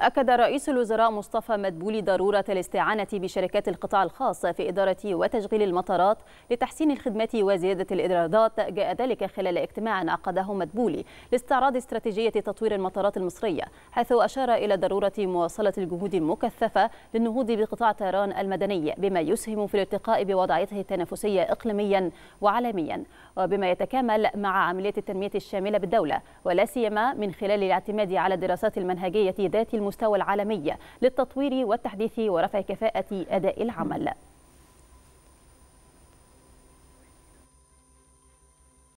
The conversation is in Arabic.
أكد رئيس الوزراء مصطفى مدبولي ضرورة الاستعانة بشركات القطاع الخاص في إدارة وتشغيل المطارات لتحسين الخدمة وزيادة الإيرادات جاء ذلك خلال اجتماع عقده مدبولي لاستعراض استراتيجية تطوير المطارات المصرية حيث أشار إلى ضرورة مواصلة الجهود المكثفة للنهوض بقطاع طيران المدني بما يسهم في الارتقاء بوضعيته التنافسية إقليميا وعالميا وبما يتكامل مع عملية التنمية الشاملة بالدولة ولا سيما من خلال الاعتماد على الدراسات المنهجية ذات المستوى العالمي للتطوير والتحديث ورفع كفاءة أداء العمل